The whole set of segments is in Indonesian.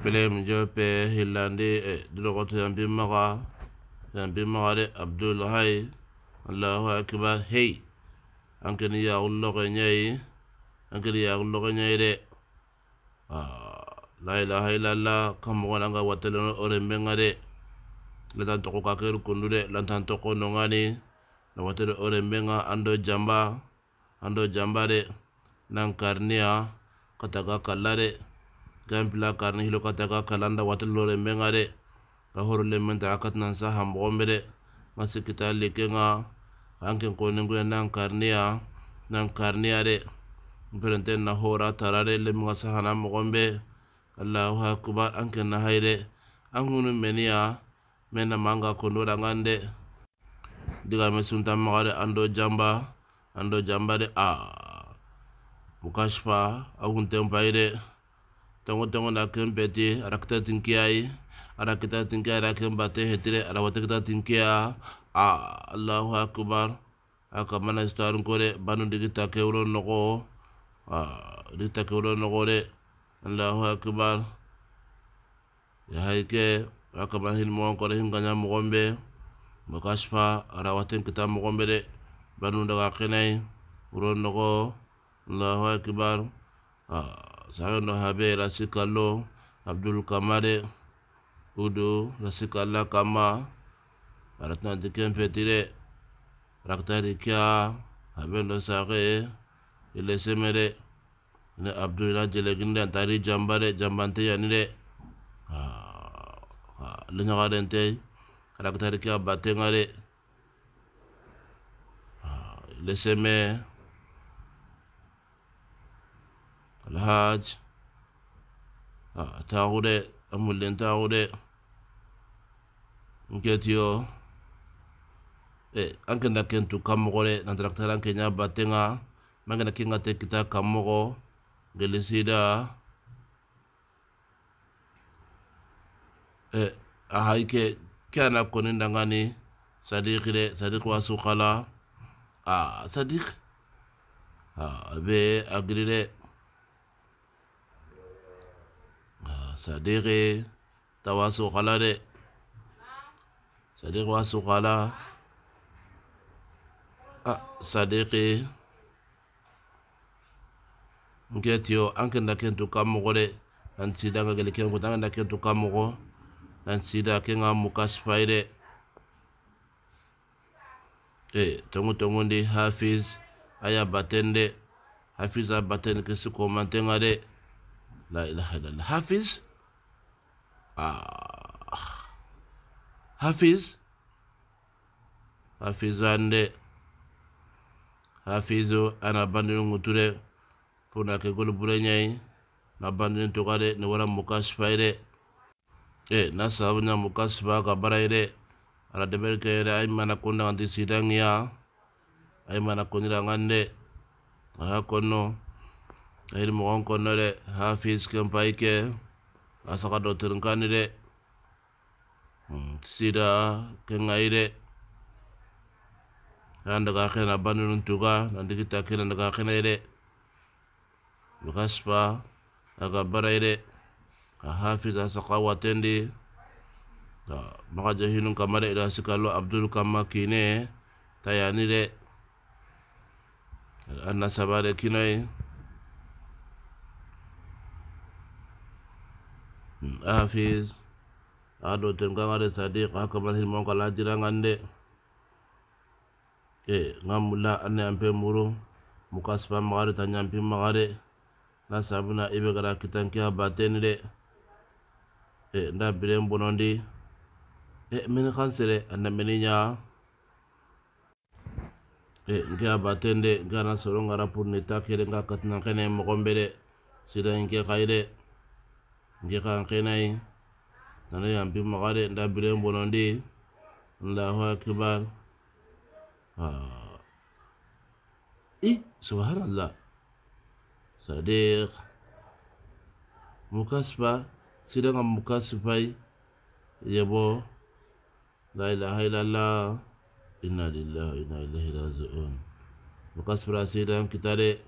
flem jope hillandi e dorogoto yan bimmoxa yan bimmoxa de abdoul hay allahu akibar hey ankene yaxulloxe ñayi ankene yaxulloxe ñayi de a ah, lailaha ilalla kamoxonanga wattaleno o renbenga de lantan toxo ka keru kundu de lantan toxo nongani na wattale o renbenga ando jamba ando jamba de nan karniya kataga kalla de gampila karni hilo kata ka kalanda watelore menga de ka horo le men tara kat nan sa ham bombere ma sikita le kenga anke ko nengu ya nan karnia nan karnia de berente na hora tarare le mga sa hana mgombe allahu akbar anke na haire angunu menia mena manga ko ndora ngande diga me sunta magare ando jamba ando jamba de a ah. bukashpa agun tempaire tongo tongo na kem beti ara kita ai ara kita tingki ara kem bate hetire ara wate kita tingki a allahu akbar aka mana istarin kore banu digi take uron noko a di take uron noko re allahu akbar ya haike aka bahin mo kore hin ganya mo gombe makashfa ara wate kita mo gombe de banu daga kenai uron noko allahu akbar a sayondo habe rasika lo abdul kamare udu rasika la kama aratna dikem fetire raktari kya habendo sare ile semere ne abdullah jeleginde antari jambare jambante yanire leñagarente raktari kya batengare ile semere alhaaj taaxude a mullen taaxude nketiyo an ke na ken tu kanmoxo de nantarakitara an ke ɲa battenga man ke na ken te kita gelisida a hay ke ke ana konin dangani sadiq de sadiq wasu xala a sadiq a be agiri de صديقي تواسو خلا دي صديق واسو خلا صديقي nketio anke na kentu kamogo de nansida nga gele kenku tanga na kentu kamogo nansida ke nga muka spai de e tongu tongu ndi hafiz aya baten de hafiz a baten ke si komantenga de La ilaha illallah. Hafiz. Ah. Hafiz. Hafizande. h a f i z u ana bandinu nguture. Puna ke gulu burenyai. Na bandinu tukare ni wala mukasifa ire. Eh, na sahabu nya mukasifa kabara ire. Ala debel ke ire aimana kunda nganti sidangia. Aimana kundira ngande. Aha kono. Aha kono. ayiri mɔgɔn kɔnɔ dɛ hafiz kɛnpayi kɛ asaka do dɔtɛrinkani dɛ sida kɛngayi dɛ an daga banu nun tuga na kita kena daga kena dɛ bika spa aga bara dɛ ka hafiz a watendi maka jahinu kamare ira ila sikalo abdul kama kine tayani re, an sabare kinai, hafiz aɗo ten kangade sadiq hakkaman hilmon kala jirangan de e eh, ngam mulla ane ampe muru muka spa magare ta nyampi magare na sabuna ibe gara kitanki baten de e eh, nda biren bonondi e eh, meni kansere anda meni nya e nke baten de ngana soro ngara purni ta kere nga katna kene mokombe de sida nke de kan kenai nana yampi magade nda nda ho akibar ha ah. i subhanallah sadiq mukasba sidanga ya bo, la ilaha illallah inna lillahi inna ilaihi raji'un mukasbra sidan kitare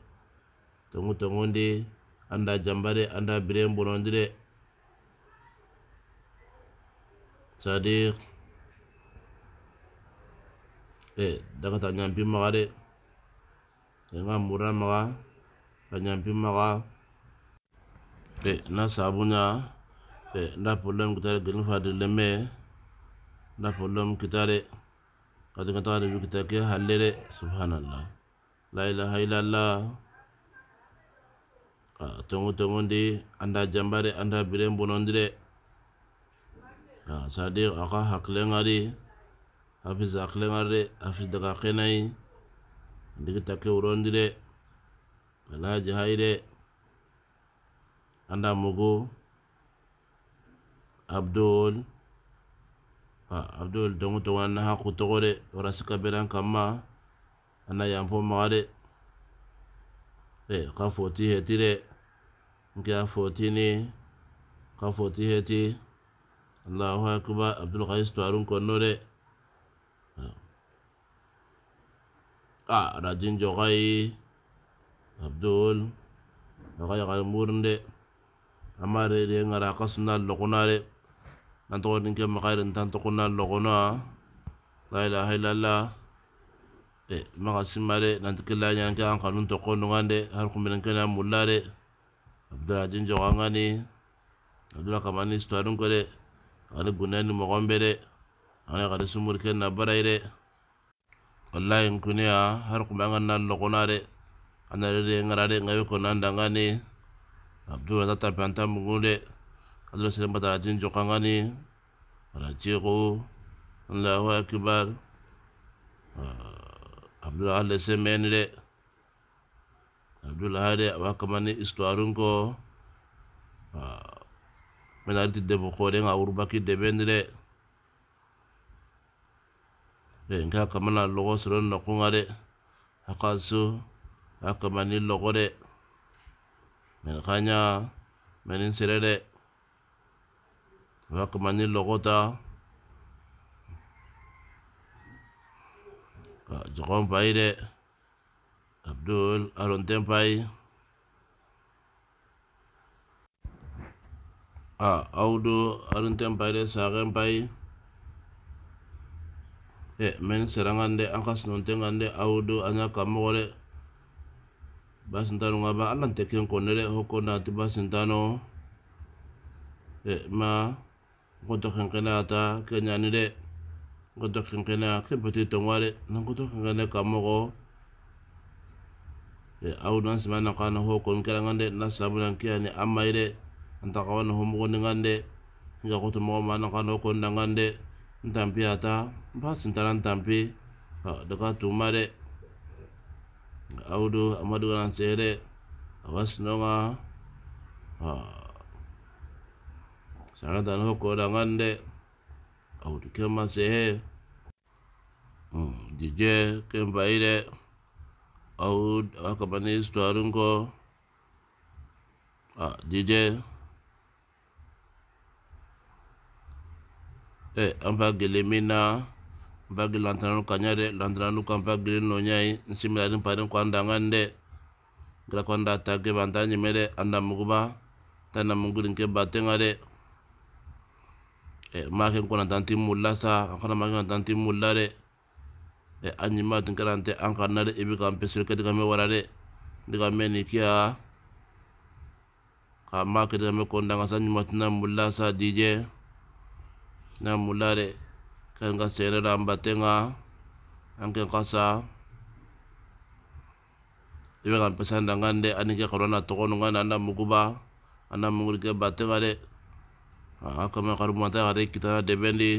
tongu tongondi anda jambare anda bire bonondi de c'est-à-dire eh daga ta ñampi maxa de nga mura maxa ka ñampi maxa eh na sabunya, eh nda kita kitare gelin fa dille me nda problème kitare kadi nga taxa debi kita ke halere, subhanallah la ilaha illallah tongu tongundi anda jambare anda biren bonondi de sadi aka hakilengari hafis hakilengarire hafis daga kenai ndigi take wurondire alaji haire anda mugu abdul abdul dongu togon ana haku togore warasika beran kamma ana yampo magare e, ka foti hetire nke a fotini ka foti hetire allahu akbar abdoul kais to arun konno de a radin joxayi abdoul oxayaxar murun de ama rerengara kasuna loxuna de nantoxodin ke maxayren tantoxuna loxuna la ilaha ilallah e maxa sima de nanti ke layanke an xanun toqonungan de har xumenen kena mulla de abdoul radin joxangani abdoula kamani histoirun ko de ale bonya ni mɔgɔ bɛ dɛ ale ka su morikɛ na bara ye dɛ wallahi n kuni ya har kuma ngan na lɔgɔna dɛ an na de ngara de ngabe ko nan danga ni. abdu wa tata panta mungu de adro sele bata jin jokanga ne raje ko allahu akbar ah, abdul ahad semen de abdul ahad wa kamani istuarun ko ah, menariti arti debo kore a wurbaki debendi de e nka kamana logo soron na de a ka so logo de men kanya menin sere de logo ta pai de abdul aron tem pai a audu arunten paide saken pai e men serangande an ka sinontengande audu anya kammogore basintano ngaba alante ken konnere hokkonda ati basintano e ma nkoto kenkena ata kenyani de nkoto kenkena ken peti tongware na nkoto kenkene kammogo e audu nan simana kana hokkon kerangande na sabunan kiyani ammayde anta kawana homogondi ngande nga kutu mogo mana kano konda ngande ntampi ata mpa sintana ntampi daga tuma de audu amadu ganan sere awa nonga sanga tan ho koda ngande audu kema sehe dije hmm, kemba ire audu akabani ah, istuarunko dije e an ba gele min na n ba gele lantananu ka ɲa dɛ lantananu ka n ba gele nɔ ɲa ye n similadi n pari n ko an da n ka n dɛ gira ko an da ta geba an ta ɲɛmɛ dɛ an da muguba n ta na eh, mun girin kɛ ba tɛ n ka dɛ ɛ n ba kɛ n kɔnɔ tan ti mu la sa an kana n ba kɛ n kɔnɔ tan ti mu la dɛ ɛ eh, an ɲɛmɛ a tun kɛra an tɛ an ka na dɛ i bi ka n pɛsɛrɛ kɛ digamɛ wara dɛ digamɛ ni kiya ka n ba kɛ digamɛ ko n da n ka sa ɲɛmɛ tun na mu la sa dijɛ. Kan na mulare kan ka sere rambatenga angke kasa ibe kan pesan dangan de ani ke corona to anda mukuba anda mungurike batenga de aka ma karu mata ngare kita de bendi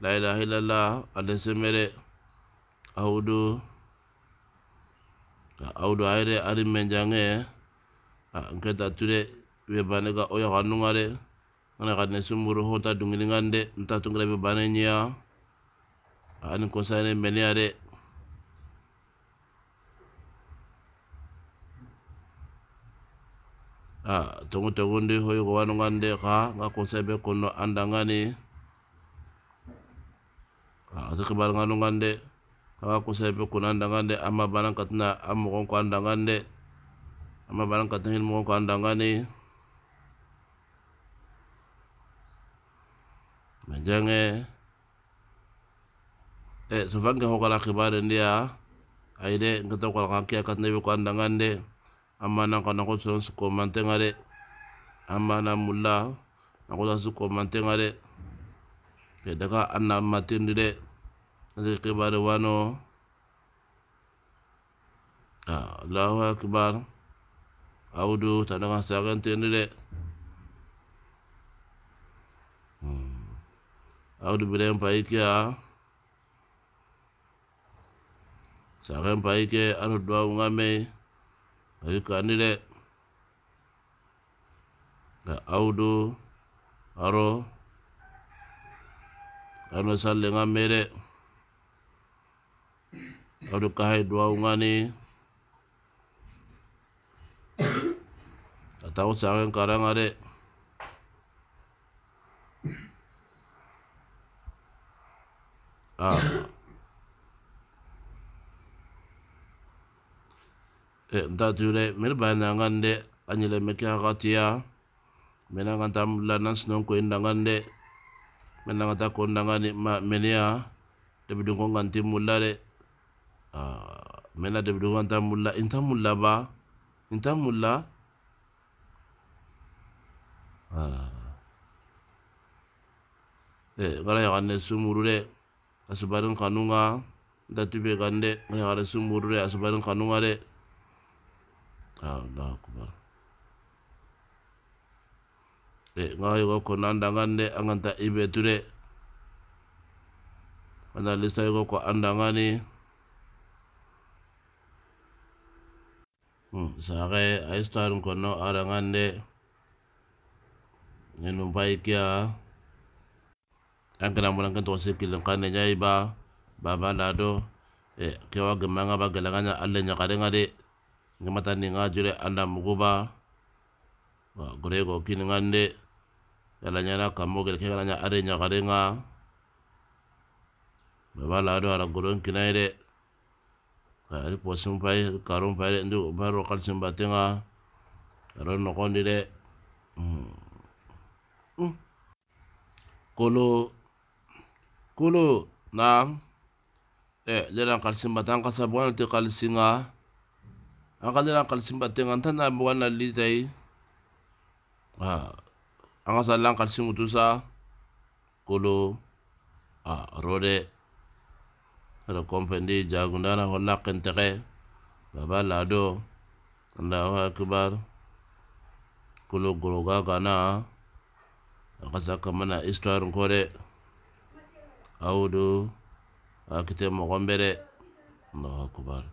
la ilaha illallah ada semere audu ka audu aire ari menjange angke tature we banega oya kanungare ana kadne sumuru hota dungilingan de nta tungira be banenya ani ya. konsane menia de a ah, tongu tongu ndi hoyo ko wanu ngande ka nga sebe be kono andangani a ah, ati kibar nganu ngande kaga konsane be kono andangande amma barang katna amma gon ko andangande amma barang katna hin mo ko andangani ma e so fanke laki kibare ndia aide ngata kala kaki kat nebe ko andangande amma na kana ko son ko mantengare amma na mulla na ko su ko mantengare de daga anna matindi de ngati kibare wano allahu ah, akbar awdu tadanga saganteni de audu bilen paikia saken paike aro dua anu ŋame ayi kandi de au audu aro ano salle ŋame de audu kahai duwawu Atau ataku saken karaŋa de à e ta tu le me ba na ngan de ani le me ka ga ti ya me na ngan tam la nan snon ko in ngan de me na ngan ta ko ngan ni ma me ne ya de bi ko ngan ti mulla de a me na de bi ko ngan ta mulla in ba in ta mulla a e gara ya ne sumuru de asibarin kanunga datube kande ngani gara sumburure asibarin kanunga de Allahu akbar e ngai go konanda gande anganta ibe ture ana lista go ko andangani hmm sare ai starun kono arangande baik ya kankana mulan kan tosi kilin kane nya ba baba lado e eh, kewa gemanga ba galanga alle nyakare ngade ngamata ni jure anda muguba wa gurego kin ngande yala na kamu gel kengana nya are kare nga baba lado ara goron kinaire ari posum pai karum pai ndu baro kalsim batenga ron nokondi re hmm. hmm. kolo kulu nam e leran kalsin batan kasa te kal singa an ka kal simba te ngan tana bukan na litai ha an kasa lan kalsin tusa kulu a rode ada kompendi jagundana holla kentere baba lado allahu akbar kulu goroga kana angka sa kamana histoire ko aw do a kitɛ mɔgɔn bɛ dɛ allahu akbar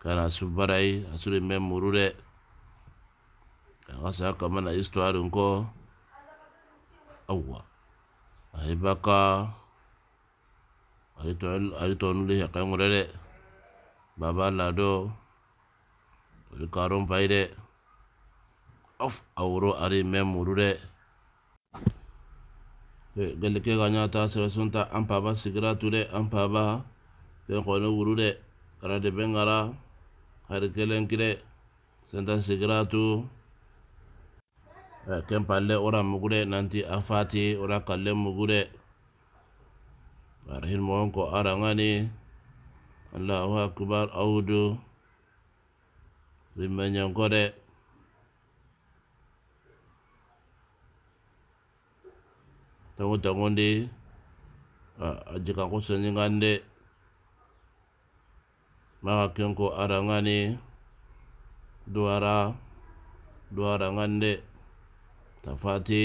kana su bara ye a sure mɛ muru dɛ kana ka sa kama na histoire awa a ye ba ka ale tɔ baba lado, ale karon pa ye dɛ aw aworo ale mɛ Gelike ganya ta se sunta ampa ba sigra ture ampa ba paba ken wuru dɛ kara de bengara ngara hari kelen senta sigra tu ken palle ora mugure nanti afati ora kalle mugu dɛ arahin ko arangani allahu akbar awudu rimɛɲɛnkɔ kore tango tango ndi a jikanko sanjingan ngande maga kenko arangani duara duara ngande tafati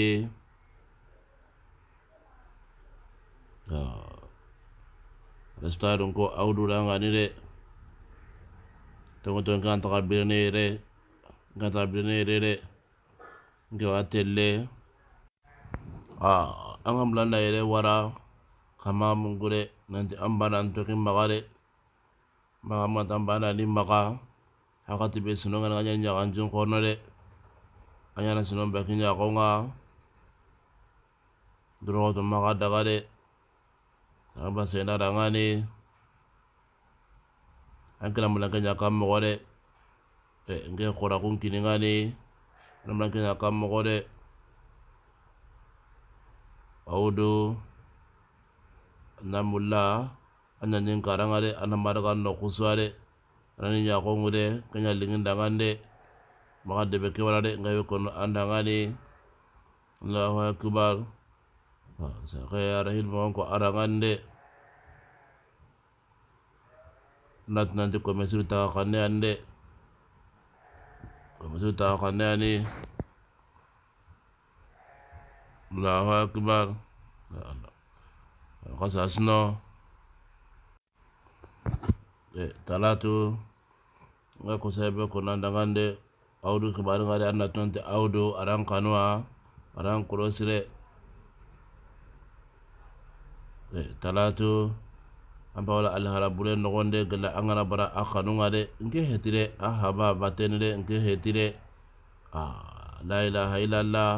restaurant ko awdurangani de tango tango kan taka birne re kan taka birne re re ah angam ka yere wara kama mungure nanti an bana toki maga de mata ni maga hakati be sunonga na kanya nyaga an kono de an yana sinon baki nyaga duro to maga daga de sena danga ne an kala mulaka nyaga maga de e, nge awudu namulla annanin karanga de annan madaga no kusuwa de anani yakongu de kenya lingin dangan de maka debe kebara de kono andangani allahu akbar kaya rahil mawanko arangan de nat nanti komisiru taga kanne ande komisiru kanne ani الله أكبر لا لا قصصنا talatu nga ko sebe ko nan dangande awdu kibari ngade anna tonte awdu aran kanwa aran kurosire talatu amba wala alhara bule nogonde gala angana bara akanu ngade nke hetire ahaba batene de nke hetire ah la ilaha illallah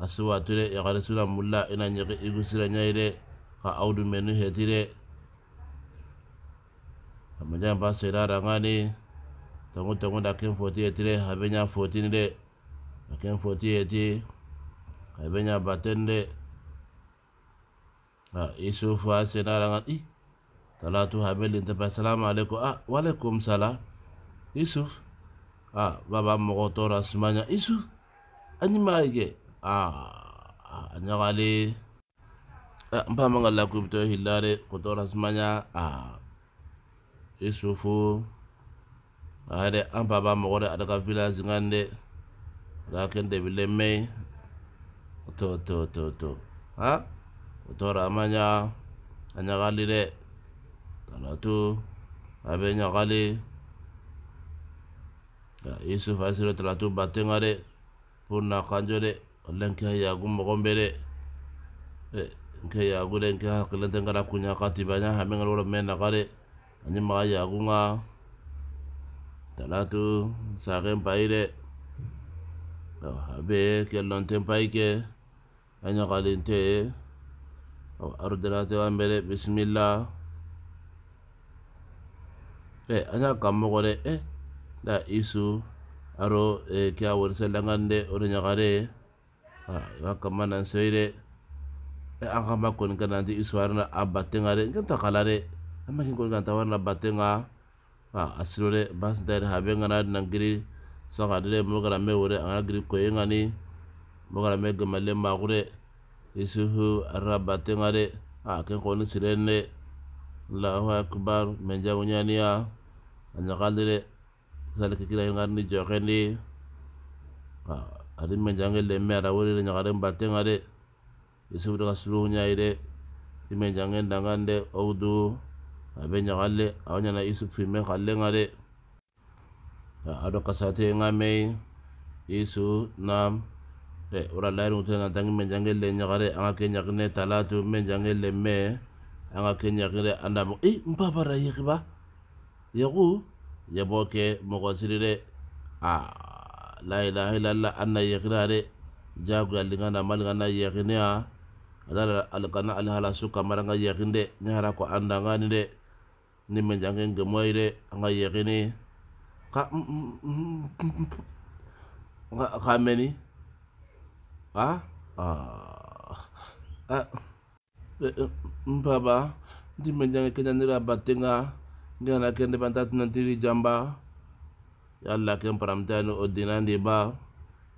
asuwa siwatu ya yakari sura mulla ina ɲagi igu sura nyere ka audu menu hetire de ba sera rangani tongu tongu da ken foti etire habenya foti ɲa de ken foti eti habe baten de a isufu a sena rangani talatu habe linta alaikum a alaikum sala isuf ah baba mo tora isuf anima a ah, ɲagale ah, n ba eh, man ka hilare kotoran sumaya a ah, isufu a yɛrɛ an ba b'a ada ka village kan dɛ de bi me to to to to ha o tora a ma ɲa a ɲagali dɛ kana to a bɛ ɲagali kanjo walla nke hayagu mogon be de nke yagu de nke hakkilente ngara kuɲa katiba ɲa hamengal woro me naga de ani a, yagu ŋa talatu sagen payi de abe kellonten payi ke a ɲagalinte arudelate wan be Bismillah, bisimilla a ɲa kanmogo eh, da isu aro eh kia wursa langan de o haka manan sai re e an ka makon ka nanti iswari na abate nga de ngenta kala de amma kin kon kan tawar na abate nga a asiro re bas da de habe nga nan giri so ka de mo gara me wore an giri ko nga ni mo gara me gamale ma gure isuhu arabate nga de a kin kon sirene Allahu akbar men jago nyaniya an jakalde de zalika kila ngar ni jokendi a ari me jange lemme ada wori re nyagare mbatenga de yusuf daga suru nyai de ime jange dangan de owdu abe nyagalle awanyana yusuf ime ngare ado kasate mei isu nam re ura lairu ngutu na tangi me jange le nyagare anga ke nyakine talatu me jange lemme anga ke nyakine andamu i mpapara yikiba yaku ke mogosiri de ah la ilaha illallah anna yakhinare jagula lingana malingana yakhinia ya. adala alkana alhala suka maranga yakhinde nyara ko andanga ni de ni menjange ngemoy de anga yakhini ka nga kameni ha ah, ah. Eh, eh, mpaba ndi menjange kenya nira batenga ngana kende bantat di jamba yalla ken paramtani oddinandi ba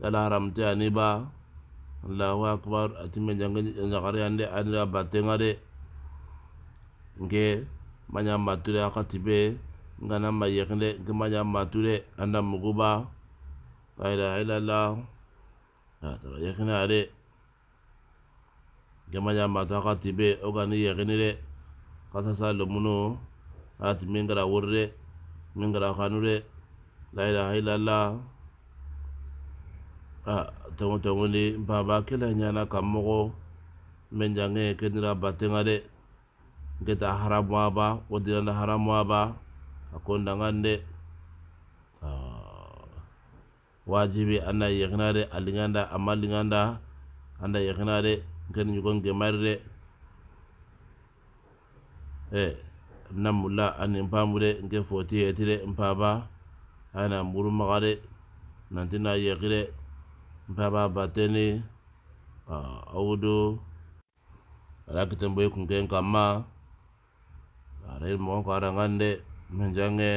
yala haramtani ba allahu akbar atimme jange ñakariyande anira bate ngare nge manya mature akati be ngana yekne nge manya mature anda mugu ba la ilaha illallah ataba ya, yekne ade nge manya mature akati be ogani yekne le kasasa lomuno ati min gara wurre min gara laylaha illallah a tongu tongundi baba kele ñana kan mogo men jange e kenira batenga de geta haramu aba wo dinanda haramu aba a kondangan de wajibi anna yegina de a linganda ama linganda anda yegina de nken ñugon gemari de e nammulla anin pamude nke fotiyeti de npaba hey. ana mburu magare nanti na yeki de mpaba bateni wudu ala kiten boye kunken kama arayin mo karangan ngande menjange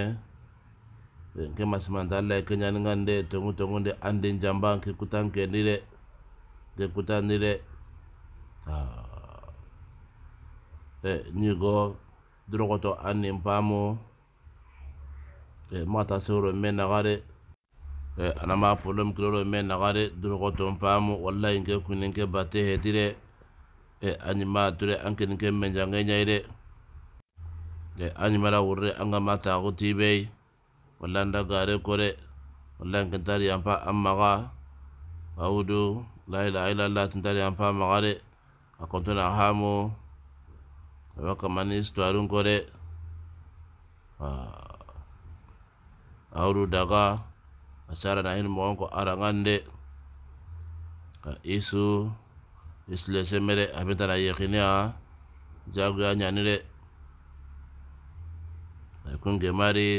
nke mandala ala kenyaningan ngande tongu tongu de andin njamba nke kutan kendi de nke kutan ni de e, nyigo drogoto annin pamo e mata sewro men nagare e anama problème kiloro men nagare durogo ton paamu wallayi nke kuninke batte hetire e anima ture ankininke men jange ñayre e animara wurre anga mataku tibey walla nda gare kore walla nkentar yampa an maga awudu laila ailalla tintar yampa magare a kontona hamu awa kamani istoirun kore ah. auru daga na hin mo ko arangande ka isu isle semere abintana yekiniya jagu ɲani ya de kun gemari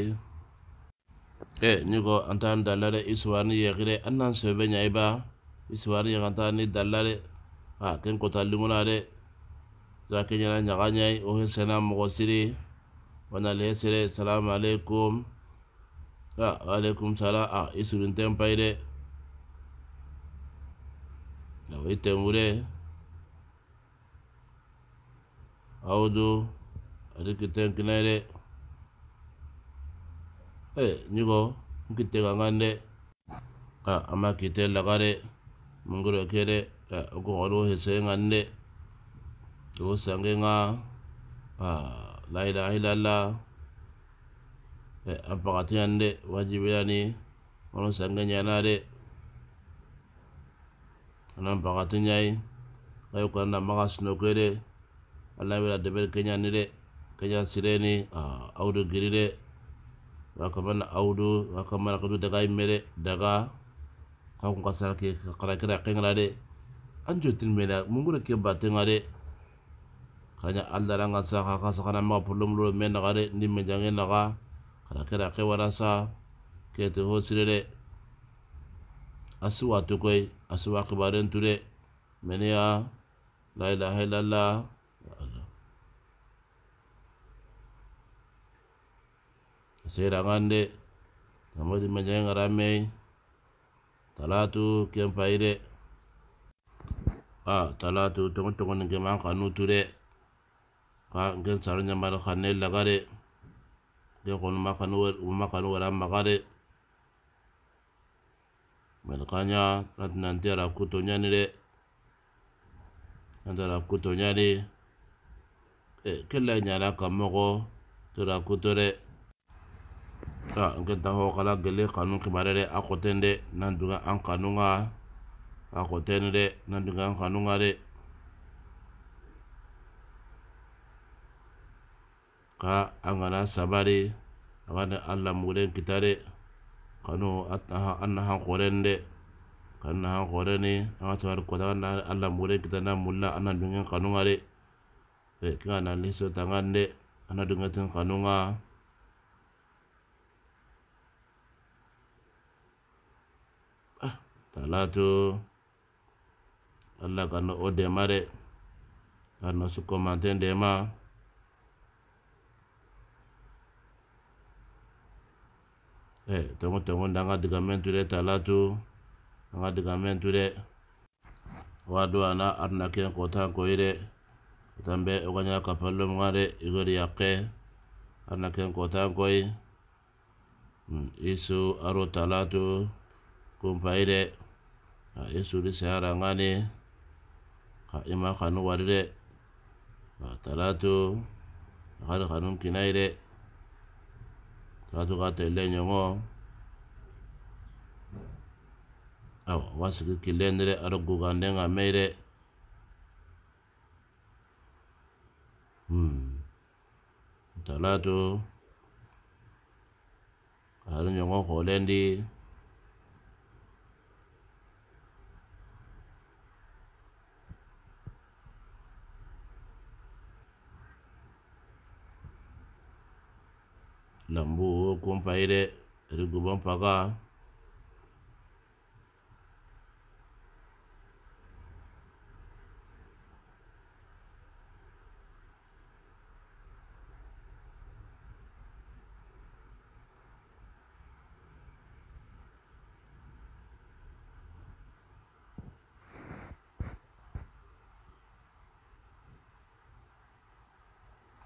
e nyugo ko dalare isu wani yekire annan sebenya nyaiba isu yang n'an ni dalare a kota limuna dɛ nyana nyaganyai ɲɛna ɲaga o hɛsɛnna ah alaikum sala ah isurun tempai de awo ah, itemu de awudu adikiten kinai de eh nyugo nkite kangan de ah ama kite laga de munguro ke de ah ogun olu hese ngan de to sange nga ah la ilaha illallah Eh, an pakatiyan waji wajibiya ni wolon sange ɲana de anan pakati ɲayi kayi kuranda maga sinokoye de alla bela debel keɲani de keɲan sireni audu giri de wakamana awdu wakamana kutu daga yimme de daga kakun ka ke kara kira de nade anjutin mena mungure ke batenga de karanya alla ranga sa kaka sakana maga problem lolo me naga de ni naga kana kere a kewarasa kete hosirere a siwa tokoi a siwa kibaren ture meneya la ilaha illallah sera ngande tamadi majay ngarame talatu kem fayre ah talatu tong tong ngem an kanu ture ka ngem saranya mar khanel lagare dekon makanu wara magade melkanya nanti ara kuto nyani de nanti ara kuto nyani eh kella nyara kamogo tara kuto de ta nke ho kala gele kanu kibare de akoten de nan dunga an kanu nga akoten de ka angana sabari angana kana an kitare kita kanu ataha na han koren de kan na han sabari kota na kita na mulla anna dungen kanu ngare e kika na liso tangande anna dungen tin kanu ka ah, talatu allah kanu ode mare kanu kana su ma eh temu tɔmɔ dah an ka tu dek tala tu, an ka digamɛn tu dek. Waduh anak anak yang arinakɛ kɔta kɔ ye dɛ kapal lu mugan dɛ i kɔni y'a kɛ arinakɛ kɔta isu aro tala tu, kumpai nah, isu de seorang ni, ka ne kanu wari nah, tala tu, nah, kanu kinai ye k a t u k a t ẹ ̀ l e n ̀ y ì n g o. awa w a s k g i k i l e n d e r e a r a gugandenga m e r e hmm talatu ada nyongo kolendi lambu wo kumpayire riguban paga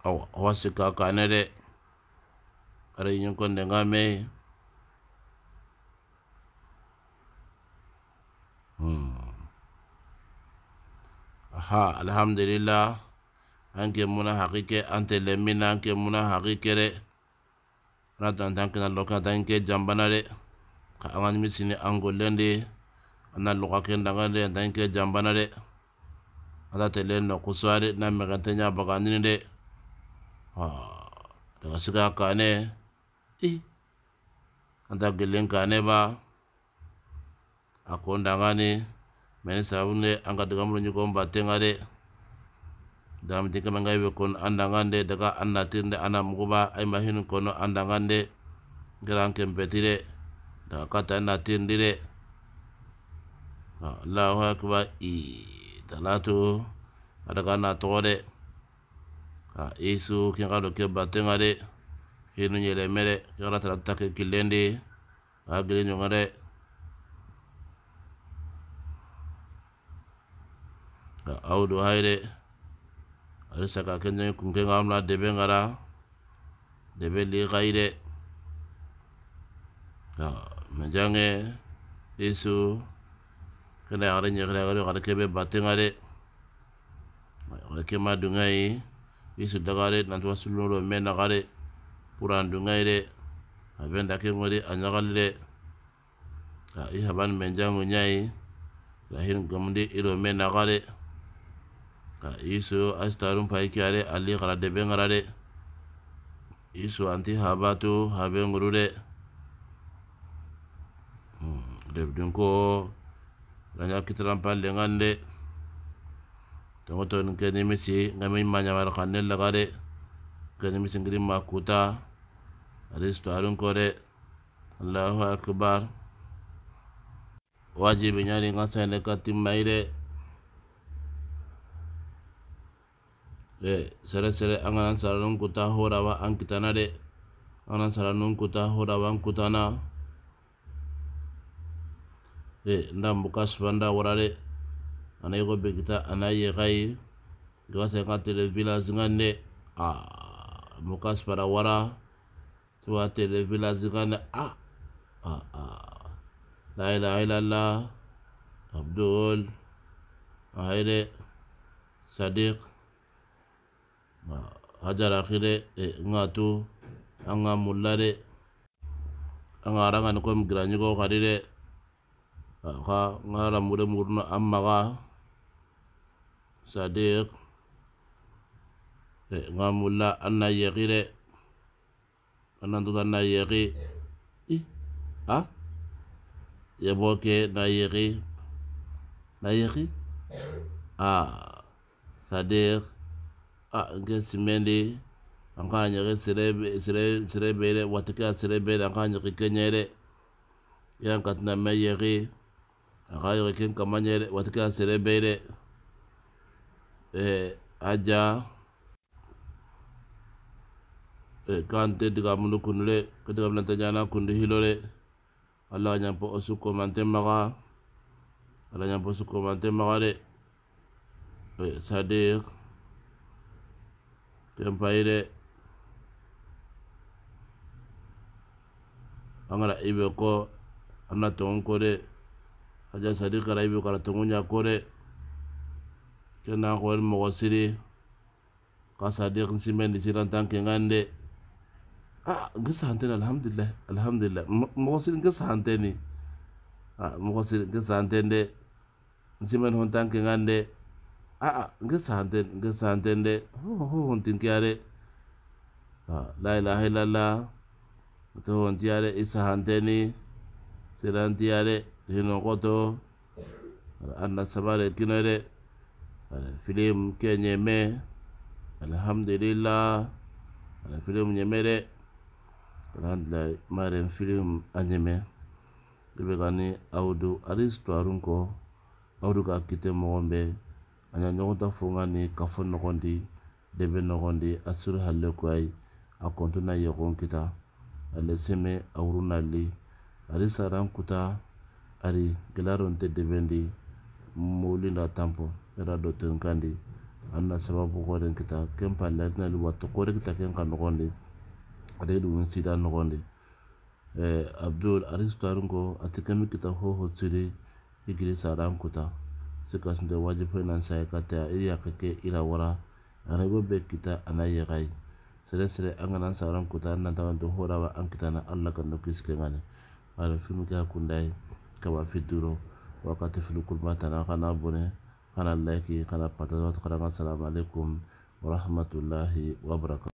awa wasi kakanere kare ñonkonde nga meeya hmm. aha alhamdulillah anke muna haqike ante lemmina anke muna haqike re anatanta anke naloke atanke jambana re ka aganimisini an gollendi ana lukake ndagandi antanke jambana re atatelen no kusuwari na megente ñabaganini re daga sigakane ah. Ih, anta gelen kane ba akonda ngani ndanga ne mene sabu ne an ka daga mulu ɲɔgɔn ba tenga de damtin kama be kon an daga anna tinde ana muguba ay mahinu kono an dangan de gran kempeti de daga kata anna natin de de Allahu akbar i talatu adaga na to de ha isu kin ka do ke batenga de hinu nyele mere yora tara take killendi agire nyongare ka awdu hayre ari saka kenje kunke ngamla debe ngara debe li gaire ka menjange isu kana ya ari nyegre ya gari kare kebe batengare gari kema dungai isu dagare nantu mena menagare pour an dunga ye dake a bɛ da menjangunyai, ka i haban mɛ jango lahir ye iro mena ka i so ali kara dɛbɛ ŋara isu anti haba habeng habe ŋuru hmm, dɛ ko ranya kitaran pa lengan dɛ tongo to nin kɛ nimisi ŋa min ma risto adun kore, allahu akbar wajib ñani gasende ka re re sere sere an saranung kuta horawa an kitana de an ganan sara kuta horawa an kutana re ndan buka subanda wara re ana yigo be kita ye yexayi gasa ka tele village ngan de a ah, buka para wara tu ate le a zikana a ah, a ah, a ah, la ilaha illallah abdul akhire sadiq hajar akhire e, ngatu anga mullare anga rangan ko kari ko a ka ngara mure murna amma ka sadiq e, ngamulla anna yegire nanantuta na yege a yebo ke na yege na yege a sadir a nke simendi an ka ɲege sire bere watike a sire bere an ka ɲege kenye de yan ka me mɛ yege a ken kama ɲe de watike a sire eh, a ja Eh, kante diga munu kunule kadiga bilanta ñana kundi hilole alla ñampo o sukkomanten maxa alla ñampo sukkomanten maxa de eh, sadir ken payi de angara ibe ko anna tong ko de sadir kara ibe kara tongun ña ko de ken na xoen moxo siri ka sadir di ah qisa hanteen alhamdulillah alhamdulillah moqosilin qisa ah moqosilin qisa hanteen de nsimen hontan kengan de ah qisa hanteen qisa hanteen de ho hontin kiya de la ilaha illallah to hontiya de isa hanteeni sirantiya de hinoqoto anna sabare kino film filim kenyeme alhamdulillah ala filim kana bila maremfili a ɲɛmɛ i bɛ ka ni aw don hali situwaru kɔ aw de ka kite mɔgɔn bɛ a ta fo ni ka fɔ nɔgɔn di de bɛ nɔgɔn di na yɛgɔn kita ale seme a wuru nali ari kuta ari gɛlɛya tɛ dɛbɛn di mɔli la era dɔ tɛ kandi sababu kɔden kita kɛn pa ladinali wa tɔ kita kɛn ka ada yi dugun sida eh abdul Aris Karungo ati kemi kita ho tsiri igiri saram kuta sika sunde wajib hoy nan kate kata ya, iri ya kake ira wara ana go be kita ana kai sere sere angana ganan kuta nan tawan to horawa an kita na allah kan ke kengane ala film kia kundai kaba fiduro wakati fili tana kana bone kana like kana partage kana assalamu alaikum warahmatullahi wabarakatuh